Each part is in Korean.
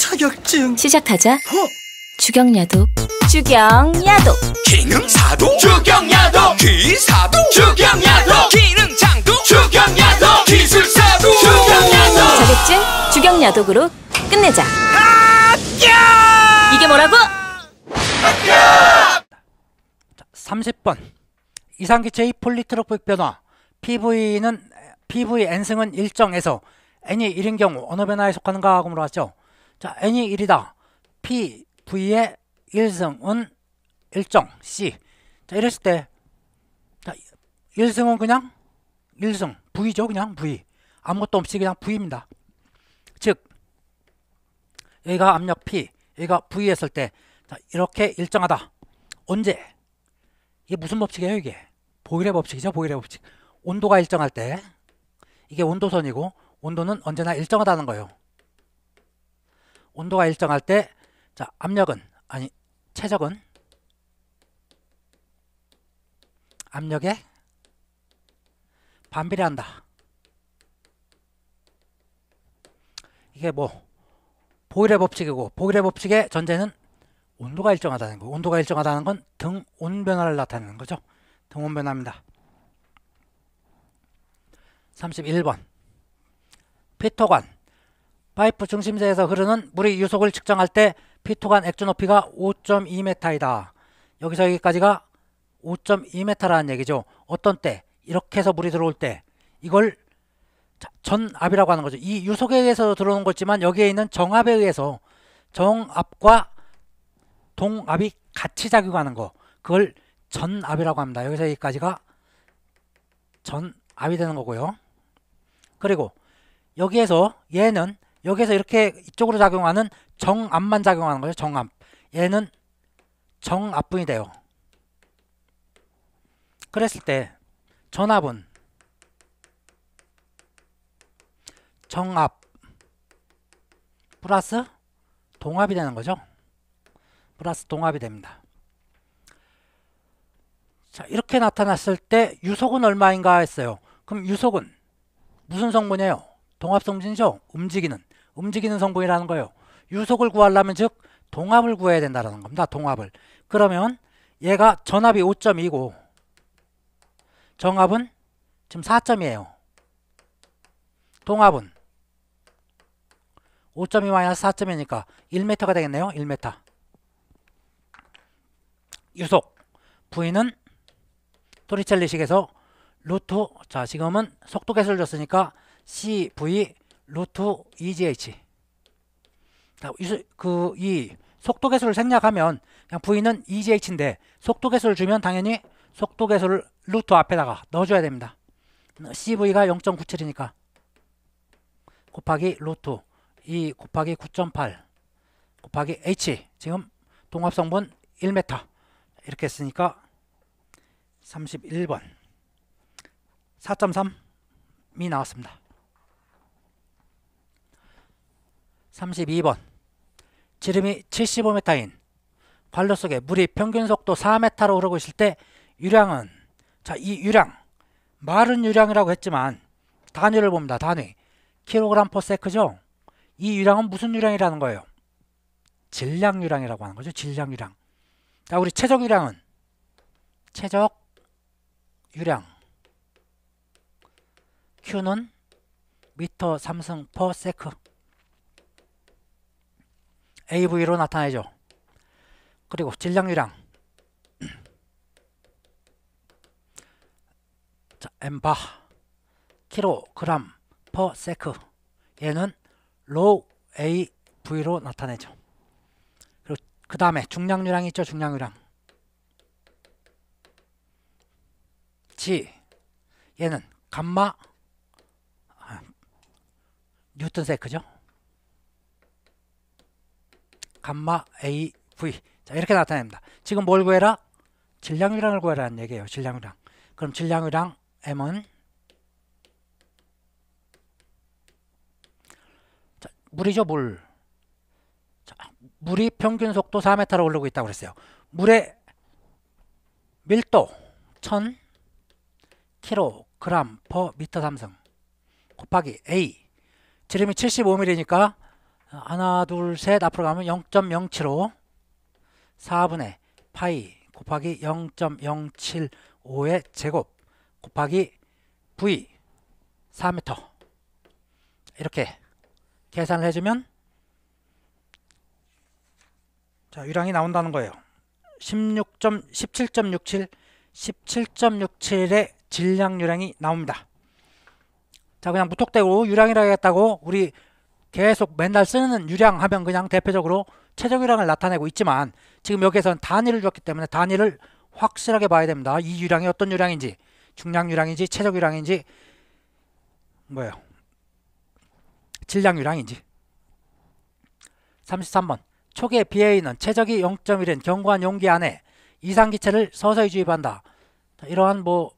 자격증 시작하자 허! 어? 주경야독 주경야독 기능사도 주경야독 기사도 주경야독 기능장도 주경야독 기술사도 주경야독 자격증 주경야독으로 끝내자 합 이게 뭐라고? 합 30번 이상기체의 폴리트로픽 변화 PV는 PV N승은 일정에서 N이 1인 경우 어느 변화에 속하는가 하고 물어봤죠. 자, n이 1이다. p, v의 일승은 일정 c. 자, 이랬을 때 자, 1승은 그냥 1승, v죠, 그냥 v. 아무것도 없이 그냥 v입니다. 즉 여기가 압력 p, 여기가 v 했을 때 자, 이렇게 일정하다. 언제? 이게 무슨 법칙이에요, 이게? 보일의 법칙이죠, 보일의 법칙. 온도가 일정할 때 이게 온도선이고 온도는 언제나 일정하다는 거예요. 온도가 일정할 때 자, 압력은 아니 최적은 압력에 반비례한다. 이게 뭐 보일의 법칙이고 보일의 법칙의 전제는 온도가 일정하다는 거. 온도가 일정하다는 건 등온 변화를 나타내는 거죠. 등온 변화입니다. 31번 피토관 파이프 중심재에서 흐르는 물의 유속을 측정할 때 피토간 액조 높이가 5.2m이다. 여기서 여기까지가 5.2m라는 얘기죠. 어떤 때 이렇게 해서 물이 들어올 때 이걸 전압이라고 하는 거죠. 이 유속에 의해서 들어오는 거지만 여기에 있는 정압에 의해서 정압과 동압이 같이 작용하는 거 그걸 전압이라고 합니다. 여기서 여기까지가 전압이 되는 거고요. 그리고 여기에서 얘는 여기서 이렇게 이쪽으로 작용하는 정압만 작용하는 거죠. 정압. 얘는 정압분이 돼요. 그랬을 때 전압은 정압 플러스 동압이 되는 거죠. 플러스 동압이 됩니다. 자 이렇게 나타났을 때 유속은 얼마인가 했어요. 그럼 유속은 무슨 성분이에요? 동합성분신성 움직이는 움직이는 성분이라는 거예요. 유속을 구하려면 즉동합을 구해야 된다는 겁니다. 동합을 그러면 얘가 전압이 5.2고 정합은 지금 4 2이에요동합은5.2 마이너스 4 2니까 1m가 되겠네요. 1m. 유속 부위는 토리첼리식에서 루트 자 지금은 속도 계수를 줬으니까 CV 루트 EGH 그이 그, 속도 계수를 생략하면 그냥 V는 EGH인데 속도 계수를 주면 당연히 속도 계수를 루트 앞에다가 넣어줘야 됩니다. CV가 0.97이니까 곱하기 루트 2 e 곱하기 9.8 곱하기 H 지금 동합성분 1m 이렇게 했니까 31번 4.3이 나왔습니다. 32번 지름이 75m인 관로 속에 물이 평균 속도 4m로 흐르고 있을 때 유량은 자 이 유량 마른 유량이라고 했지만 단위를 봅니다. 단위 킬로그램 퍼 세크죠. 이 유량은 무슨 유량이라는 거예요? 질량 유량이라고 하는 거죠. 질량 유량. 자 우리 최적 유량은 최적 유량 Q는 미터 삼승 퍼 세크 AV로 나타내죠. 그리고 질량유량 자, 엠바 킬로그램 퍼 세크 얘는 로우 AV로 나타내죠. 그리고 그 다음에 중량유량 있죠. 중량유량 G 얘는 감마 아, 뉴턴 세크죠. 감마 AV 자 이렇게 나타냅니다. 지금 뭘 구해라? 질량유량을 구해라는 얘기예요. 질량유량. 그럼 질량유량 M은 자, 물이죠 물. 자, 물이 평균 속도 4m로 오르고 있다고 그랬어요. 물의 밀도 1000 kg per m 삼승 곱하기 A 지름이 75mm니까 하나 둘 셋 앞으로 가면 0.075 4분의 파이 곱하기 0.075의 제곱 곱하기 v 4m 이렇게 계산을 해주면 자 유량이 나온다는 거예요 16. 17.67 17.67의 질량 유량이 나옵니다 자 그냥 무턱대고 유량이라 해겠다고 우리 계속 맨날 쓰는 유량 하면 그냥 대표적으로 최적 유량을 나타내고 있지만 지금 여기에서는 단위를 줬기 때문에 단위를 확실하게 봐야 됩니다. 이 유량이 어떤 유량인지 중량 유량인지 최적 유량인지 뭐예요? 질량 유량인지 33번 초기의 BA는 최적이 0.1인 견고한 용기 안에 이상기체를 서서히 주입한다. 이러한 뭐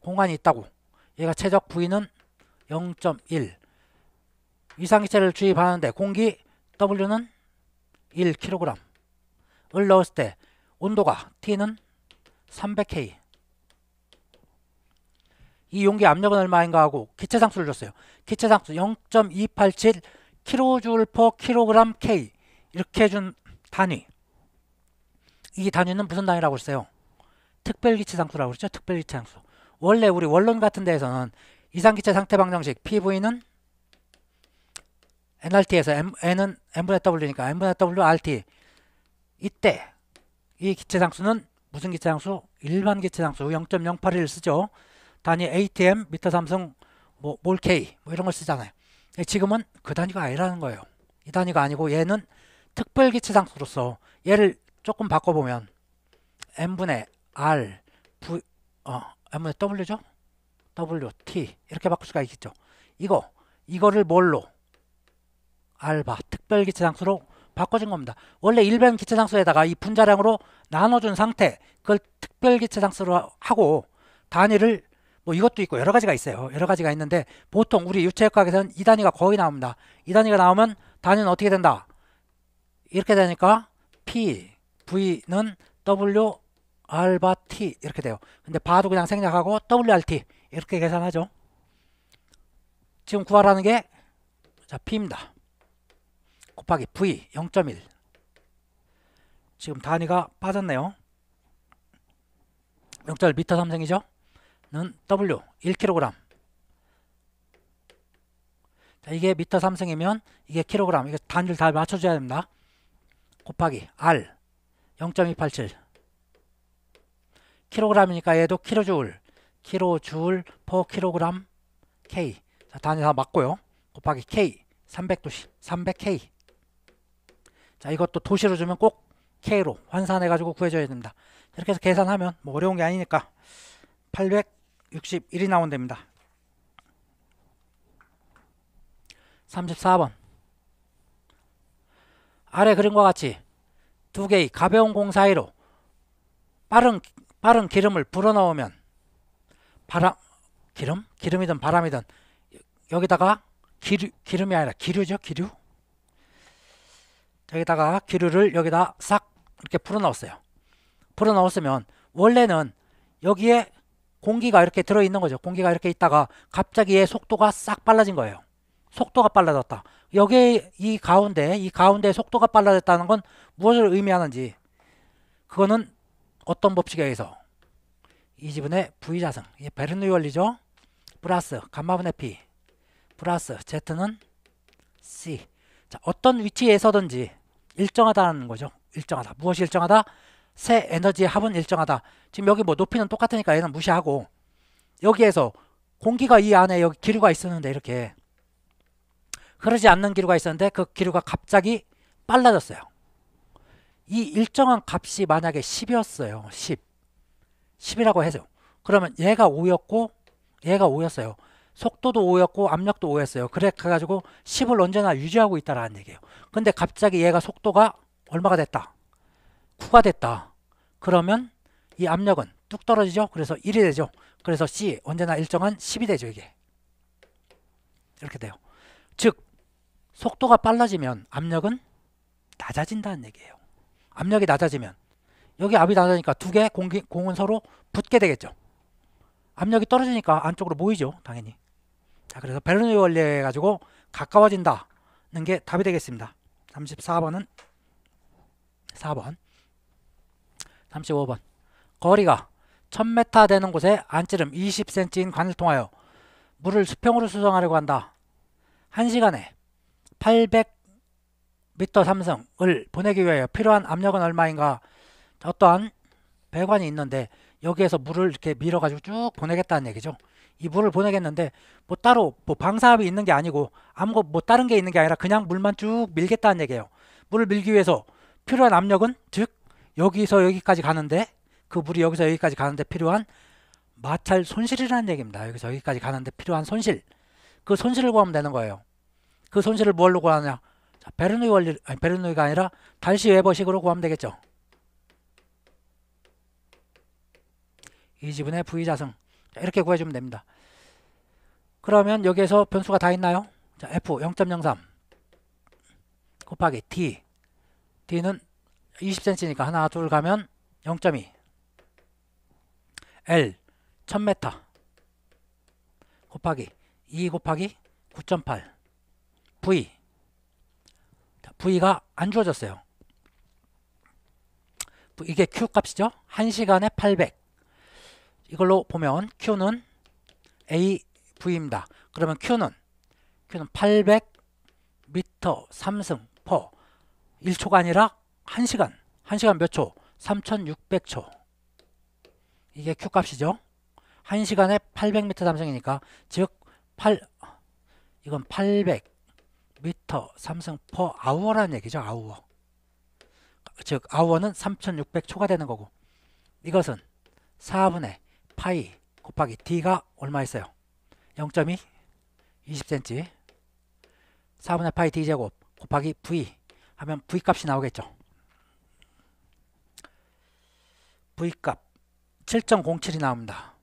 공간이 있다고 얘가 최적 부위는 0.1 이상기체를 주입하는데 공기 W는 1kg을 넣었을 때 온도가 T는 300K 이 용기 압력은 얼마인가 하고 기체 상수를 줬어요. 기체 상수 0.287 kJkg K 이렇게 준 단위 이 단위는 무슨 단위라고 했어요? 특별기체 상수라고 그랬죠? 특별기체 상수 원래 우리 원론 같은 데에서는 이상기체 상태 방정식 PV는 NRT에서 M, N은 M분의 W니까 M분의 W RT 이때 이 기체상수는 무슨 기체상수? 일반 기체상수 0.081을 쓰죠. 단위 ATM, 미터 삼성, 뭐, 몰 K 뭐 이런 걸 쓰잖아요. 지금은 그 단위가 아니라는 거예요. 이 단위가 아니고 얘는 특별 기체상수로서 얘를 조금 바꿔보면 M분의 R, V, 어, M분의 W죠? W, T 이렇게 바꿀 수가 있겠죠. 이거, 이거를 뭘로? 알바 특별 기체 장수로바꿔진 겁니다. 원래 일반 기체 장수에다가이 분자량으로 나눠준 상태 그걸 특별 기체 장수로 하고 단위를 뭐 이것도 있고 여러 가지가 있어요. 여러 가지가 있는데 보통 우리 유체역학에서는 이 단위가 거의 나옵니다. 이 단위가 나오면 단위는 어떻게 된다? 이렇게 되니까 P, V는 W, 알바 T 이렇게 돼요. 근데 바도 그냥 생략하고 WRT 이렇게 계산하죠. 지금 구하라는 게 자, P입니다. 곱하기 V 0.1 지금 단위가 빠졌네요 0.1 미터 삼생이죠 는 W 1kg 자, 이게 미터 삼생이면 이게 kg 이게 단위를 다 맞춰줘야 됩니다 곱하기 R 0.287 k g 이니까 얘도 k 로줄 킬로줄 퍼 kg K 자, 단위 다 맞고요 곱하기 K 300도시 300K 자 이것도 도시로 주면 꼭 K로 환산해 가지고 구해줘야 됩니다 이렇게 해서 계산하면 뭐 어려운 게 아니니까 861이 나온답니다 34번 아래 그림과 같이 두 개의 가벼운 공 사이로 빠른 빠른 기름을 불어넣으면 바람 기름 기름이든 바람이든 여기다가 기류 기름이 아니라 기류죠 기류 여기다가 기류를 여기다 싹 이렇게 풀어 넣었어요. 풀어 넣었으면 원래는 여기에 공기가 이렇게 들어있는 거죠. 공기가 이렇게 있다가 갑자기 얘 속도가 싹 빨라진 거예요. 속도가 빨라졌다. 여기 이 가운데, 이 가운데 속도가 빨라졌다는 건 무엇을 의미하는지 그거는 어떤 법칙에 의해서 이 지분의 V자승, 베르누이 원리죠. 플러스 감마분의 P 플러스 Z는 C 자 어떤 위치에서든지 일정하다는 거죠. 일정하다. 무엇이 일정하다? 새 에너지의 합은 일정하다. 지금 여기 뭐 높이는 똑같으니까 얘는 무시하고 여기에서 공기가 이 안에 여기 기류가 있었는데 이렇게 흐르지 않는 기류가 있었는데 그 기류가 갑자기 빨라졌어요. 이 일정한 값이 만약에 10이었어요. 10. 10이라고 해서 그러면 얘가 5였고 얘가 5였어요. 속도도 오였고 압력도 오였어요. 그래 가지고 10을 언제나 유지하고 있다라는 얘기예요. 근데 갑자기 얘가 속도가 얼마가 됐다. 9가 됐다. 그러면 이 압력은 뚝 떨어지죠. 그래서 1이 되죠. 그래서 C 언제나 일정한 10이 되죠. 이게. 이렇게 돼요. 즉 속도가 빨라지면 압력은 낮아진다는 얘기예요. 압력이 낮아지면 여기 압이 낮아지니까 두 개 공은 서로 붙게 되겠죠. 압력이 떨어지니까 안쪽으로 모이죠. 당연히. 자, 그래서 베르누이 원리에 가지고 가까워진다는 게 답이 되겠습니다. 34번은 4번 35번 거리가 1000m 되는 곳에 안찌름 20cm인 관을 통하여 물을 수평으로 수정하려고 한다. 1시간에 800m 삼성을 보내기 위하여 필요한 압력은 얼마인가 어떠한 배관이 있는데 여기에서 물을 이렇게 밀어가지고 쭉 보내겠다는 얘기죠. 이불을 보내겠는데 뭐 따로 뭐 방사압이 있는 게 아니고 아무것 뭐 다른 게 있는 게 아니라 그냥 물만 쭉 밀겠다는 얘기예요. 물을 밀기 위해서 필요한 압력은 즉 여기서 여기까지 가는데 그 물이 여기서 여기까지 가는데 필요한 마찰 손실이라는 얘기입니다. 여기서 여기까지 가는데 필요한 손실. 그 손실을 구하면 되는 거예요. 그 손실을 뭘로 구하냐? 자, 베르누이 원리 아니 베르누이가 아니라 달시 웨버식으로 구하면 되겠죠. 이 지분의 부 V자승 이렇게 구해주면 됩니다. 그러면 여기에서 변수가 다 있나요? 자, f 0.03 곱하기 t t는 20cm니까 하나 둘 가면 0.2 L 1000m 곱하기 2 e 곱하기 9.8 V V가 안 주어졌어요 이게 Q 값이죠 1시간에 800 이걸로 보면 Q는 AV입니다. 그러면 Q는 Q는 800m 삼승 퍼 1초가 아니라 1시간 1시간 몇 초? 3600초 이게 Q 값이죠. 1시간에 800m 삼승이니까 즉 8, 이건 800m 삼승 퍼 아워라는 얘기죠. 아워 즉 아워는 3600초가 되는 거고 이것은 4분의 파이 곱하기 d 가 얼마 있어요? 0.2 20cm 4분의 파이 d 제곱 곱하기 v 하면 v값이 나오겠죠. v값 7.07이 나옵니다.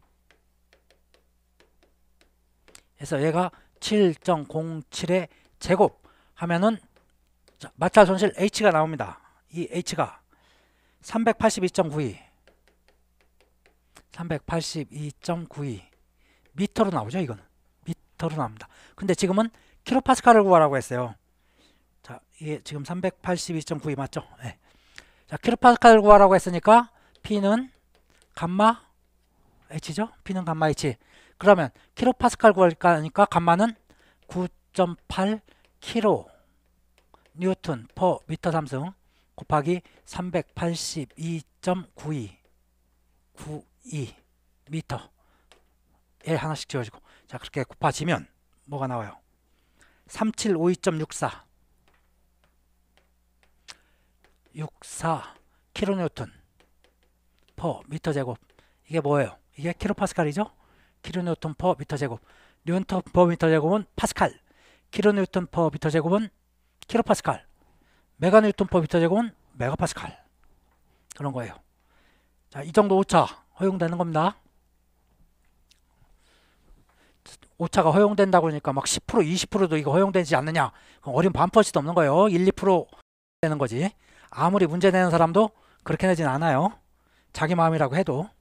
그래서 얘가 7.07의 제곱 하면은 마찰 손실 h가 나옵니다. 이 h가 382.92 382.92 미터로 나오죠 이거는 미터로 나옵니다 근데 지금은 킬로파스칼을 구하라고 했어요 자 이게 지금 382.92 맞죠 네. 자 킬로파스칼을 구하라고 했으니까 P는 감마 H죠 P는 감마 H 그러면 킬로파스칼 구하니까 감마는 9.8 킬로 뉴턴 퍼 미터 삼승 곱하기 382.92 9 2미터에 하나씩 지워지고 자 그렇게 곱하지면 뭐가 나와요? 3752.64 64 킬로뉴턴 퍼 미터 제곱 이게 뭐예요? 이게 킬로파스칼이죠? 킬로뉴턴 퍼 미터 제곱 뉴턴 퍼 미터 제곱은 파스칼 킬로뉴턴 퍼 미터 제곱은 킬로파스칼 메가뉴턴 퍼 미터 제곱은 메가파스칼 그런 거예요 자, 이 정도 오차 허용되는 겁니다. 오차가 허용된다고 하니까 막 10%, 20%도 이거 허용되지 않느냐. 그럼 어린 반퍼센도 없는 거예요. 1, 2% 되는 거지. 아무리 문제 내는 사람도 그렇게 내진 않아요. 자기 마음이라고 해도.